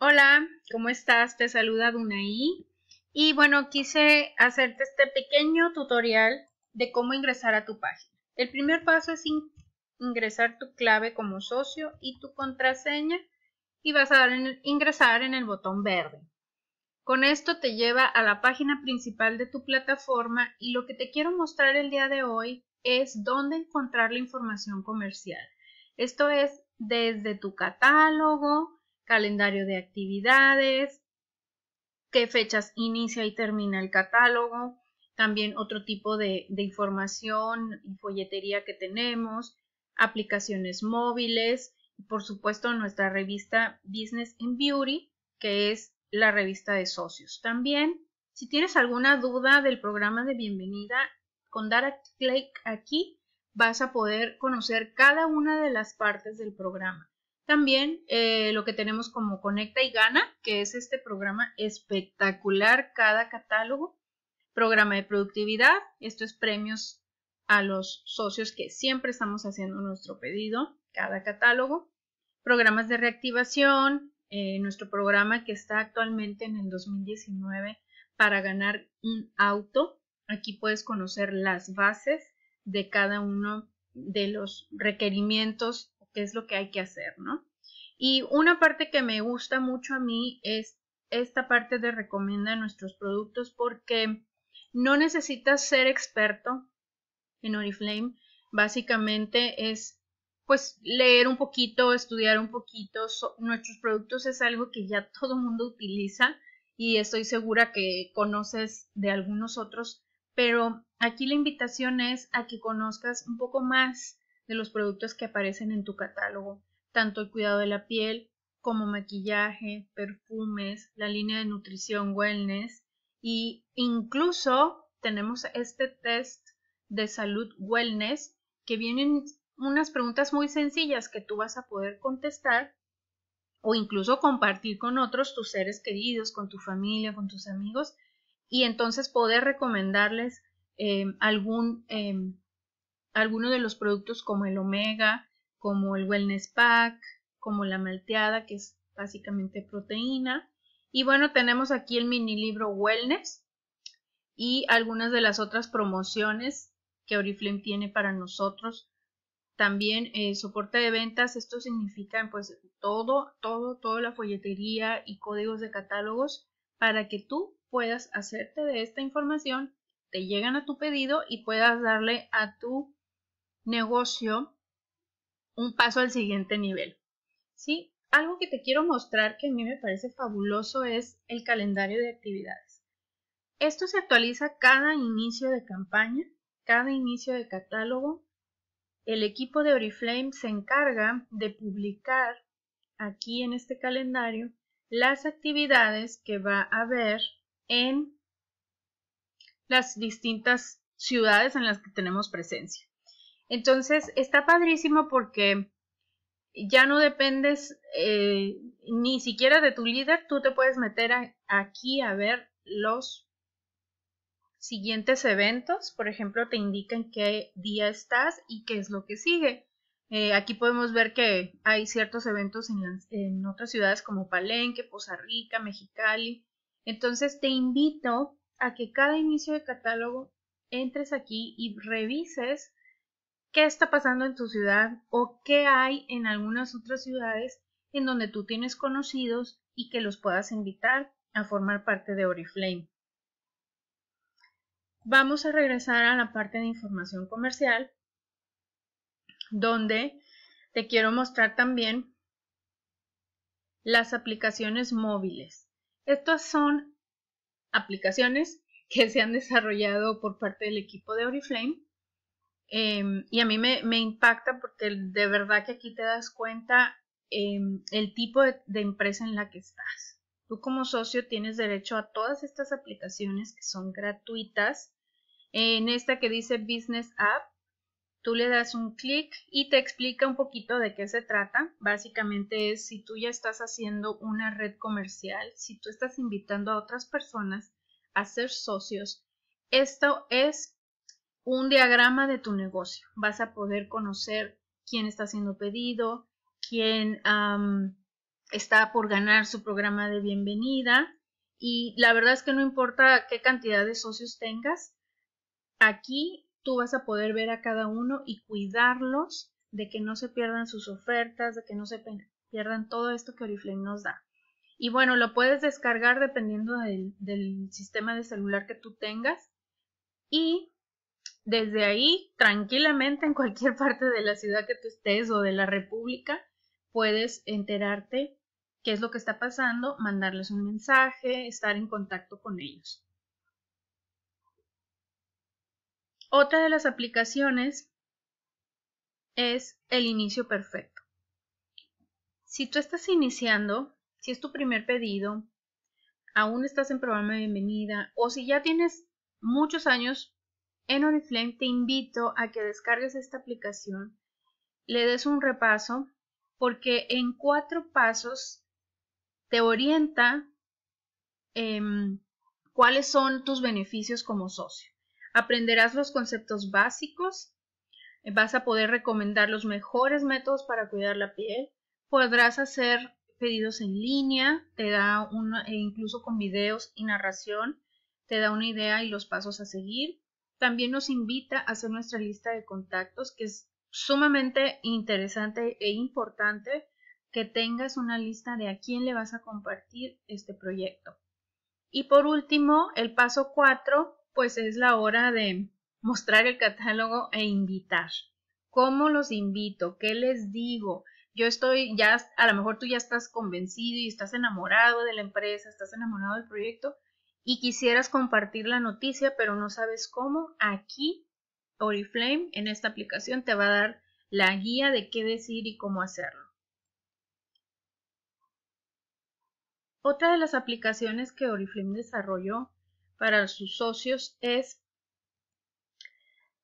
Hola, ¿cómo estás? Te saluda Dunaí. Y bueno, quise hacerte este pequeño tutorial de cómo ingresar a tu página. El primer paso es ingresar tu clave como socio y tu contraseña y vas a dar en ingresar en el botón verde. Con esto te lleva a la página principal de tu plataforma y lo que te quiero mostrar el día de hoy es dónde encontrar la información comercial. Esto es desde tu catálogo, calendario de actividades, qué fechas inicia y termina el catálogo, también otro tipo de, información y folletería que tenemos, aplicaciones móviles, y por supuesto nuestra revista Business in Beauty, que es la revista de socios. También, si tienes alguna duda del programa de bienvenida, con dar a clic aquí vas a poder conocer cada una de las partes del programa. También eh, lo que tenemos como Conecta y Gana, que es este programa espectacular, cada catálogo, programa de productividad, esto es premios a los socios que siempre estamos haciendo nuestro pedido, cada catálogo, programas de reactivación, eh, nuestro programa que está actualmente en el 2019 para ganar un auto. Aquí puedes conocer las bases de cada uno de los requerimientos es lo que hay que hacer, ¿no? Y una parte que me gusta mucho a mí es esta parte de recomienda nuestros productos porque no necesitas ser experto en Oriflame, básicamente es pues leer un poquito, estudiar un poquito, nuestros productos es algo que ya todo mundo utiliza y estoy segura que conoces de algunos otros, pero aquí la invitación es a que conozcas un poco más de los productos que aparecen en tu catálogo, tanto el cuidado de la piel como maquillaje, perfumes, la línea de nutrición wellness y incluso tenemos este test de salud wellness que vienen unas preguntas muy sencillas que tú vas a poder contestar o incluso compartir con otros tus seres queridos, con tu familia, con tus amigos y entonces poder recomendarles eh, algún em, algunos de los productos como el omega, como el wellness pack, como la malteada, que es básicamente proteína. Y bueno, tenemos aquí el mini libro Wellness y algunas de las otras promociones que Oriflame tiene para nosotros. También eh, soporte de ventas, esto significa pues todo, todo, toda la folletería y códigos de catálogos para que tú puedas hacerte de esta información, te llegan a tu pedido y puedas darle a tu negocio un paso al siguiente nivel. ¿Sí? Algo que te quiero mostrar que a mí me parece fabuloso es el calendario de actividades. Esto se actualiza cada inicio de campaña, cada inicio de catálogo. El equipo de Oriflame se encarga de publicar aquí en este calendario las actividades que va a haber en las distintas ciudades en las que tenemos presencia. Entonces está padrísimo porque ya no dependes eh, ni siquiera de tu líder, tú te puedes meter aquí a ver los siguientes eventos, por ejemplo, te indican qué día estás y qué es lo que sigue. Eh, aquí podemos ver que hay ciertos eventos en, en otras ciudades como Palenque, Poza Rica, Mexicali. Entonces te invito a que cada inicio de catálogo entres aquí y revises qué está pasando en tu ciudad o qué hay en algunas otras ciudades en donde tú tienes conocidos y que los puedas invitar a formar parte de Oriflame. Vamos a regresar a la parte de información comercial, donde te quiero mostrar también las aplicaciones móviles. Estas son aplicaciones que se han desarrollado por parte del equipo de Oriflame Em, y a mí me, impacta porque de verdad que aquí te das cuenta em, el tipo de, de, empresa en la que estás. Tú como socio tienes derecho a todas estas aplicaciones que son gratuitas. En esta que dice Business App, tú le das un clic y te explica un poquito de qué se trata. Básicamente es si tú ya estás haciendo una red comercial, si tú estás invitando a otras personas a ser socios, esto es un diagrama de tu negocio. Vas a poder conocer quién está haciendo pedido, quién está por ganar su programa de bienvenida. Y la verdad es que no importa qué cantidad de socios tengas, aquí tú vas a poder ver a cada uno y cuidarlos de que no se pierdan sus ofertas, de que no se pierdan todo esto que Oriflame nos da. Y bueno, lo puedes descargar dependiendo del, del sistema de celular que tú tengas. Y desde ahí, tranquilamente en cualquier parte de la ciudad que tú estés o de la República, puedes enterarte qué es lo que está pasando, mandarles un mensaje, estar en contacto con ellos. Otra de las aplicaciones es el inicio perfecto. Si tú estás iniciando, si es tu primer pedido, aún estás en programa de bienvenida o si ya tienes muchos años en Oriflame te invito a que descargues esta aplicación, le des un repaso, porque en cuatro pasos te orienta em, cuáles son tus beneficios como socio. Aprenderás los conceptos básicos, vas a poder recomendar los mejores métodos para cuidar la piel, podrás hacer pedidos en línea, te da una, e incluso con videos y narración, te da una idea y los pasos a seguir. También nos invita a hacer nuestra lista de contactos, que es sumamente interesante e importante que tengas una lista de a quién le vas a compartir este proyecto. Y por último, el paso 4, pues es la hora de mostrar el catálogo e invitar. ¿Cómo los invito? ¿Qué les digo? Yo estoy ya, a lo mejor tú ya estás convencido y estás enamorado de la empresa, estás enamorado del proyecto y quisieras compartir la noticia pero no sabes cómo, aquí Oriflame en esta aplicación te va a dar la guía de qué decir y cómo hacerlo. Otra de las aplicaciones que Oriflame desarrolló para sus socios es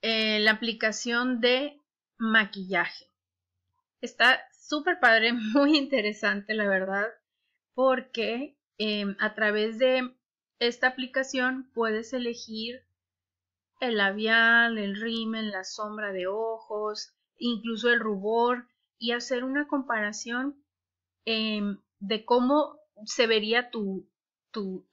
eh, la aplicación de maquillaje. Está súper padre, muy interesante la verdad, porque em, a través de esta aplicación puedes elegir el labial, el rímel, la sombra de ojos, incluso el rubor y hacer una comparación em, de cómo se vería tu, tu,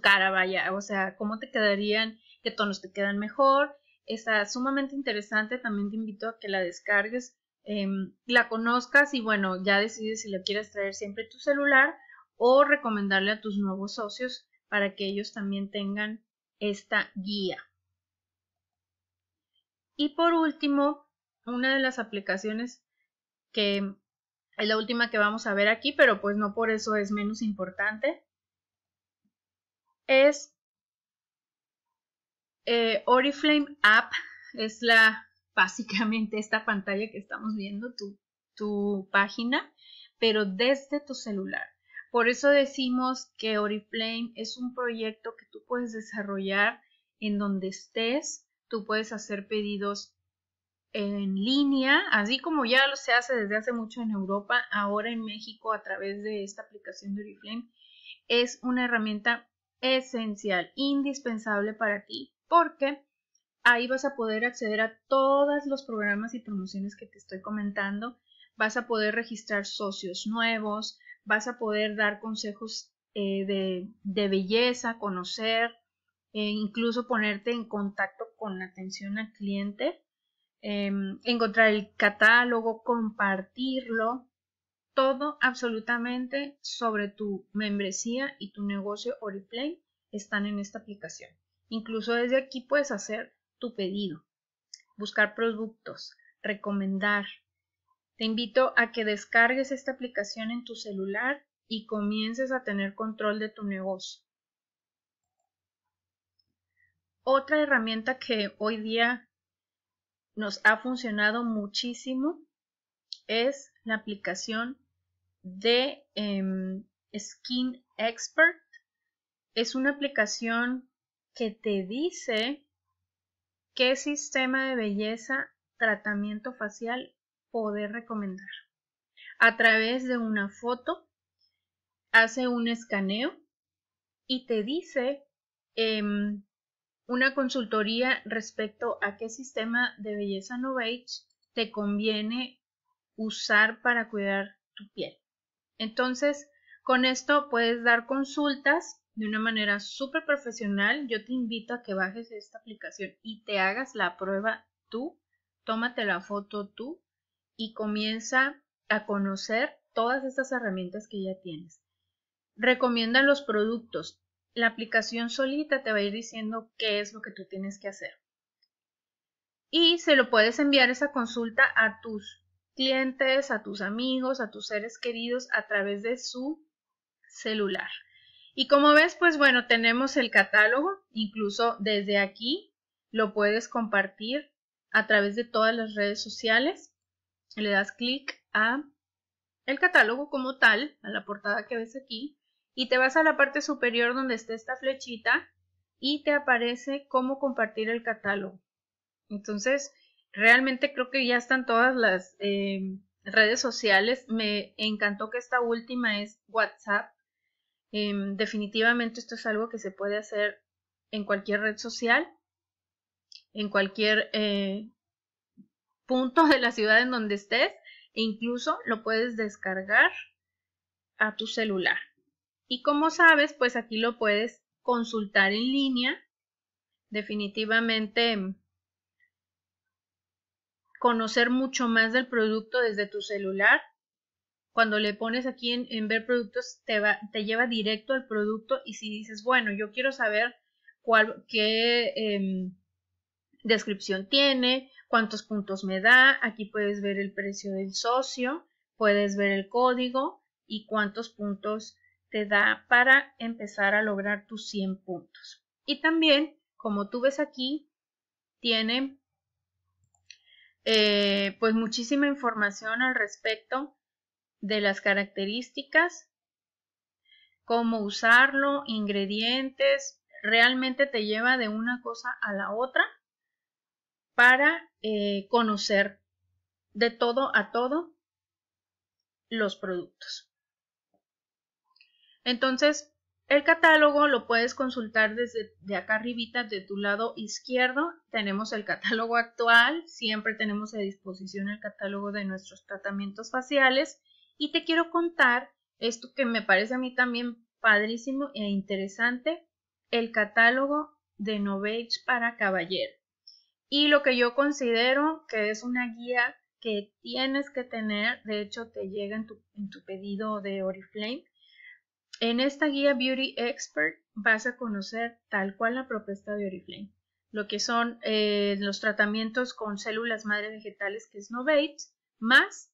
cara, vaya, o sea, cómo te quedarían, qué tonos te quedan mejor. Está sumamente interesante, también te invito a que la descargues, em, la conozcas y bueno, ya decides si la quieres traer siempre tu celular o recomendarle a tus nuevos socios para que ellos también tengan esta guía. Y por último, una de las aplicaciones que es la última que vamos a ver aquí, pero pues no por eso es menos importante, es eh, Oriflame App, es la básicamente esta pantalla que estamos viendo, tu página, pero desde tu celular. Por eso decimos que Oriflame es un proyecto que tú puedes desarrollar en donde estés. Tú puedes hacer pedidos en línea, así como ya lo se hace desde hace mucho en Europa, ahora en México a través de esta aplicación de Oriflame. Es una herramienta esencial, indispensable para ti, porque ahí vas a poder acceder a todos los programas y promociones que te estoy comentando. Vas a poder registrar socios nuevos, vas a poder dar consejos eh, de, belleza, conocer, e incluso ponerte en contacto con la atención al cliente, em, encontrar el catálogo, compartirlo, todo absolutamente sobre tu membresía y tu negocio Oriplay están en esta aplicación. Incluso desde aquí puedes hacer tu pedido, buscar productos, recomendar, te invito a que descargues esta aplicación en tu celular y comiences a tener control de tu negocio. Otra herramienta que hoy día nos ha funcionado muchísimo es la aplicación de em, Skin Expert. Es una aplicación que te dice qué sistema de belleza, tratamiento facial poder recomendar. A través de una foto, hace un escaneo y te dice em, una consultoría respecto a qué sistema de belleza Novage te conviene usar para cuidar tu piel. Entonces, con esto puedes dar consultas de una manera súper profesional. Yo te invito a que bajes esta aplicación y te hagas la prueba tú, tómate la foto tú y comienza a conocer todas estas herramientas que ya tienes. Recomiendan los productos. La aplicación solita te va a ir diciendo qué es lo que tú tienes que hacer. Y se lo puedes enviar esa consulta a tus clientes, a tus amigos, a tus seres queridos a través de su celular. Y como ves, pues bueno, tenemos el catálogo, incluso desde aquí lo puedes compartir a través de todas las redes sociales le das clic a el catálogo como tal, a la portada que ves aquí, y te vas a la parte superior donde está esta flechita y te aparece cómo compartir el catálogo. Entonces, realmente creo que ya están todas las em, redes sociales. Me encantó que esta última es WhatsApp. Em, definitivamente esto es algo que se puede hacer en cualquier red social, en cualquier eh, punto de la ciudad en donde estés e incluso lo puedes descargar a tu celular. Y como sabes, pues aquí lo puedes consultar en línea. Definitivamente mm, conocer mucho más del producto desde tu celular. Cuando le pones aquí en, ver productos, te, va, te lleva directo al producto y si dices, bueno, yo quiero saber cuál, qué em, descripción tiene cuántos puntos me da, aquí puedes ver el precio del socio, puedes ver el código y cuántos puntos te da para empezar a lograr tus 100 puntos. Y también, como tú ves aquí, tiene eh, pues muchísima información al respecto de las características, cómo usarlo, ingredientes, realmente te lleva de una cosa a la otra para eh, conocer de todo a todo los productos. Entonces, el catálogo lo puedes consultar desde de acá arribita, de tu lado izquierdo. Tenemos el catálogo actual, siempre tenemos a disposición el catálogo de nuestros tratamientos faciales. Y te quiero contar esto que me parece a mí también padrísimo e interesante, el catálogo de Novage para caballero y lo que yo considero que es una guía que tienes que tener, de hecho te llega en tu, pedido de Oriflame. En esta guía Beauty Expert vas a conocer tal cual la propuesta de Oriflame, lo que son eh, los tratamientos con células madre vegetales que es Novate, más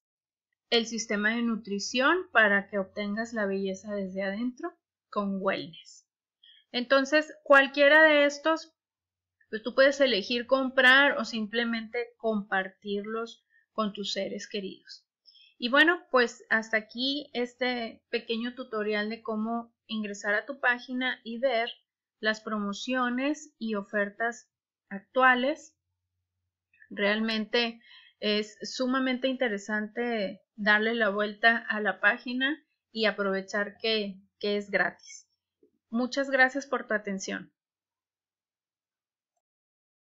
el sistema de nutrición para que obtengas la belleza desde adentro con wellness. Entonces, cualquiera de estos pues tú puedes elegir comprar o simplemente compartirlos con tus seres queridos. Y bueno, pues hasta aquí este pequeño tutorial de cómo ingresar a tu página y ver las promociones y ofertas actuales. Realmente es sumamente interesante darle la vuelta a la página y aprovechar que, que es gratis. Muchas gracias por tu atención.